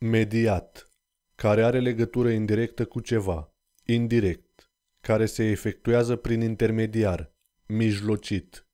Mediat, care are legătură indirectă cu ceva, indirect, care se efectuează prin intermediar, mijlocit.